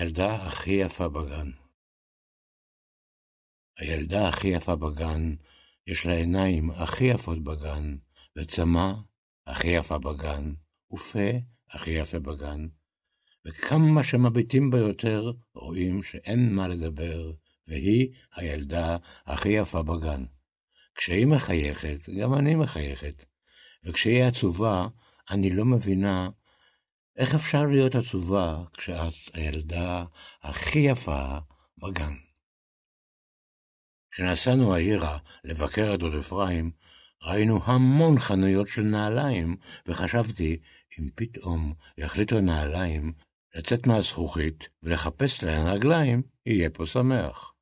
הילדה הכי יפה בגן. הילדה הכי יפה בגן, יש לה עיניים הכי יפות בגן, וצמה הכי יפה בגן, ופה הכי יפה בגן. וכמה שמביטים ביותר, רואים שאין מה לדבר, והיא הילדה הכי יפה בגן. כשהיא מחייכת, גם אני מחייכת. וכשהיא עצובה, אני לא מבינה איך אפשר להיות עצובה כשאת הילדה הכי יפה בגן? כשנסענו העירה לבקר את עוד אפרים, ראינו המון חנויות של נעליים, וחשבתי אם פתאום יחליטו הנעליים לצאת מהזכוכית ולחפש להן רגליים, יהיה פה שמח.